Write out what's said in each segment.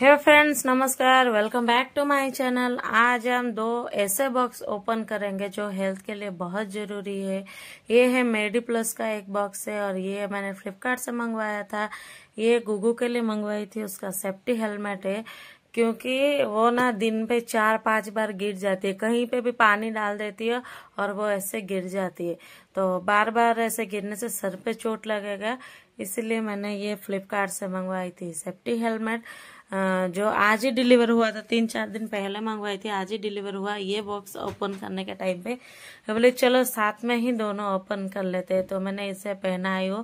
हे friends नमस्कार welcome back to my channel आज हम दो ऐसे बॉक्स ओपन करेंगे जो हेल्थ के लिए बहुत ज़रूरी है ये है मेडी प्लस का एक बॉक्स है और ये मैंने फ्लिपकार्ट से मंगवाया था ये गुगू के लिए मंगवाई थी उसका सेफ्टी हेलमेट है क्योंकि वो ना दिन पे चार पांच बार गिर जाती है कहीं पे भी पानी डाल देती है और वो ऐसे गिर जाती है तो बार बार ऐसे गिरने से सर पे चोट लगेगा इसलिए मैंने ये फ्लिपकार्ट से मंगवाई थी सेफ्टी हेलमेट जो आज ही डिलीवर हुआ था तीन चार दिन पहले मंगवाई थी आज ही डिलीवर हुआ ये बॉक्स ओपन करने के टाइम पे बोले चलो साथ में ही दोनों ओपन कर लेते हैं तो मैंने इसे पहना ही हो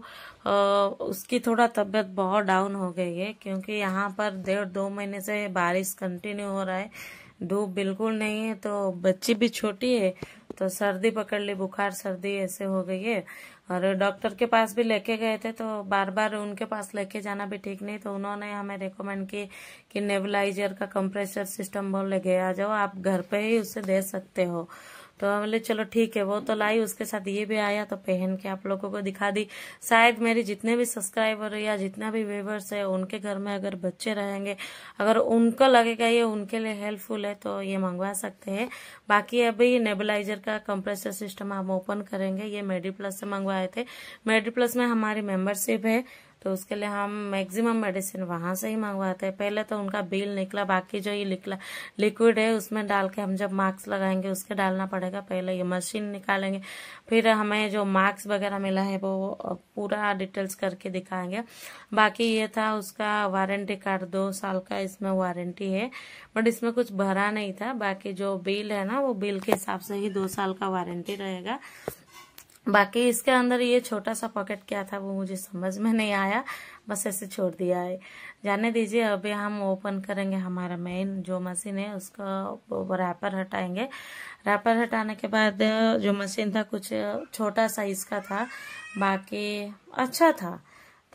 उसकी थोड़ा तबीयत बहुत डाउन हो गई है क्योंकि यहाँ पर डेढ़ दो महीने से बारिश कंटिन्यू हो रहा है धूप बिल्कुल नहीं है तो बच्ची भी छोटी है तो सर्दी पकड़ ली बुखार सर्दी ऐसे हो गई है और डॉक्टर के पास भी लेके गए थे तो बार बार उनके पास लेके जाना भी ठीक नहीं तो उन्होंने हमें रेकमेंड की कि नेबलाइजर का कंप्रेसर सिस्टम बोले ले गया जाओ आप घर पे ही उसे दे सकते हो तो हम बोले चलो ठीक है वो तो लाई उसके साथ ये भी आया तो पहन के आप लोगों को दिखा दी शायद मेरे जितने भी सब्सक्राइबर या जितना भी व्यूवर्स है उनके घर में अगर बच्चे रहेंगे अगर उनको लगेगा ये उनके लिए हेल्पफुल है तो ये मंगवा सकते हैं बाकी अभी नेबलाइजर का कंप्रेसर सिस्टम हम ओपन करेंगे ये मेडी प्लस से मंगवाए थे मेडी प्लस में हमारी मेंबरशिप है तो उसके लिए हम मैक्सिमम मेडिसिन वहाँ से ही मंगवाते हैं पहले तो उनका बिल निकला बाकी जो ये निकला लिक्विड है उसमें डाल के हम जब मार्क्स लगाएंगे उसके डालना पड़ेगा पहले ये मशीन निकालेंगे फिर हमें जो मार्क्स वगैरह मिला है वो पूरा डिटेल्स करके दिखाएंगे बाकी ये था उसका वारंटी कार्ड दो साल का इसमें वारंटी है बट इसमें कुछ भरा नहीं था बाकी जो बिल है ना वो बिल के हिसाब से ही दो साल का वारंटी रहेगा बाकी इसके अंदर ये छोटा सा पॉकेट क्या था वो मुझे समझ में नहीं आया बस ऐसे छोड़ दिया है जाने दीजिए अभी हम ओपन करेंगे हमारा मेन जो मशीन है उसका रैपर हटाएंगे रैपर हटाने के बाद जो मशीन था कुछ छोटा साइज का था बाकी अच्छा था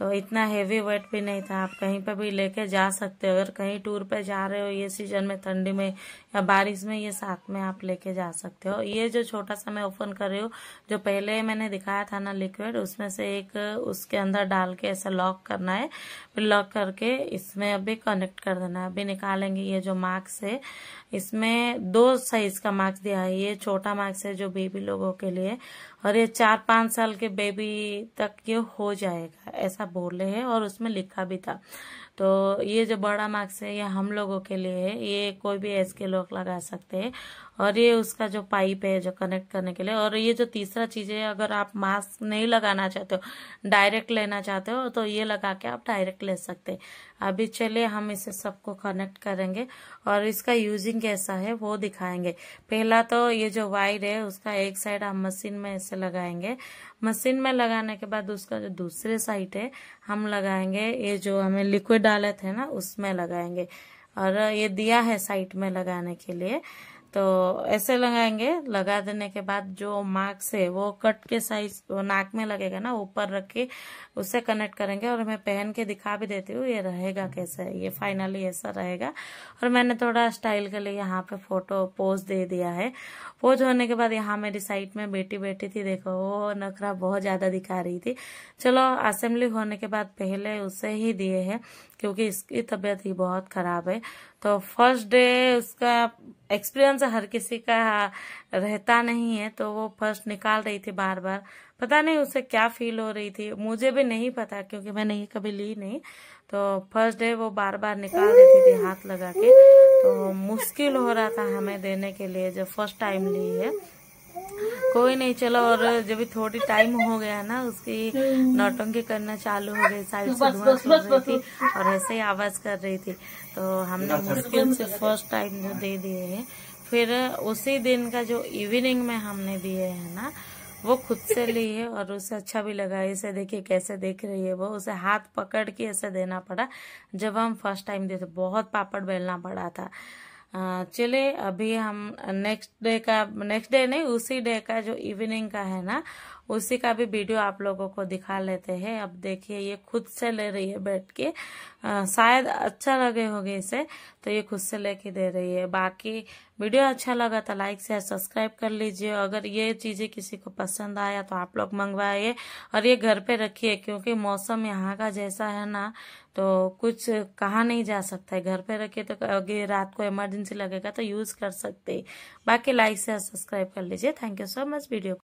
तो इतना हेवी वेट भी नहीं था आप कहीं पर भी लेके जा सकते हो अगर कहीं टूर पे जा रहे हो ये सीजन में ठंडी में या बारिश में ये साथ में आप लेके जा सकते हो ये जो छोटा सा मैं ओपन कर रही हूँ जो पहले मैंने दिखाया था ना लिक्विड उसमें से एक उसके अंदर डाल के ऐसा लॉक करना है फिर लॉक करके इसमें अभी कनेक्ट कर देना है अभी निकालेंगे ये जो मार्क्स है इसमें दो साइज का मार्क्स दिया है ये छोटा मार्क्स है जो बेबी लोगों के लिए और ये चार पाँच साल के बेबी तक ये हो जाएगा ऐसा बोले हैं और उसमें लिखा भी था तो ये जो बड़ा मार्क्स है ये हम लोगों के लिए है ये कोई भी एज के लोग लगा सकते हैं और ये उसका जो पाइप है जो कनेक्ट करने के लिए और ये जो तीसरा चीज़ है अगर आप मास्क नहीं लगाना चाहते हो डायरेक्ट लेना चाहते हो तो ये लगा के आप डायरेक्ट ले सकते हैं अभी चलिए हम इसे सबको कनेक्ट करेंगे और इसका यूजिंग कैसा है वो दिखाएंगे पहला तो ये जो वायर है उसका एक साइड हम मशीन में ऐसे लगाएंगे मशीन में लगाने के बाद उसका जो दूसरे साइड है हम लगाएंगे ये जो हमें लिक्विड डाले थे ना उसमें लगाएंगे और ये दिया है साइड में लगाने के लिए तो ऐसे लगाएंगे लगा देने के बाद जो मार्क्स है वो कट के साइज नाक में लगेगा ना ऊपर रख के उससे कनेक्ट करेंगे और मैं पहन के दिखा भी देती हूँ ये रहेगा कैसा ये फाइनली ऐसा रहेगा और मैंने थोड़ा स्टाइल के लिए यहाँ पे फोटो पोज दे दिया है पोज होने के बाद यहाँ मेरी साइड में बेटी बैठी थी देखो वो नखरा बहुत ज़्यादा दिखा रही थी चलो असेंबली होने के बाद पहले उसे ही दिए है क्योंकि इसकी तबीयत ही बहुत ख़राब है तो फर्स्ट डे उसका एक्सपीरियंस हर किसी का रहता नहीं है तो वो फर्स्ट निकाल रही थी बार बार पता नहीं उसे क्या फील हो रही थी मुझे भी नहीं पता क्योंकि मैंने ये कभी ली नहीं तो फर्स्ट डे वो बार बार निकाल रही थी हाथ लगा के तो मुश्किल हो रहा था हमें देने के लिए जो फर्स्ट टाइम ली है कोई नहीं चलो और जब थोड़ी टाइम हो गया ना उसकी नौटंकी करना चालू हो गई साइड से धुआं छोड़ रही थी और ऐसे ही आवाज कर रही थी तो हमने मुश्किल से फर्स्ट टाइम जो दे दिए है फिर उसी दिन का जो इवनिंग में हमने दिए है ना वो खुद से ली है और उसे अच्छा भी लगा इसे देखिए कैसे देख रही है वो उसे हाथ पकड़ के ऐसे देना पड़ा जब हम फर्स्ट टाइम थे बहुत पापड़ बेलना पड़ा था चले अभी हम नेक्स्ट डे का नेक्स्ट डे नहीं उसी डे का जो इवनिंग का है ना उसी का भी वीडियो आप लोगों को दिखा लेते हैं अब देखिए ये खुद से ले रही है बैठ के आ, शायद अच्छा लगे होगे इसे तो ये खुद से लेके दे रही है बाकी वीडियो अच्छा लगा तो लाइक शेयर सब्सक्राइब कर लीजिए अगर ये चीज़ें किसी को पसंद आया तो आप लोग मंगवाइए और ये घर पे रखिए क्योंकि मौसम यहाँ का जैसा है ना तो कुछ कहा नहीं जा सकता है घर पे रखिए तो अगर रात को इमरजेंसी लगेगा तो यूज़ कर सकते बाकी लाइक शेयर सब्सक्राइब कर लीजिए thank you so much video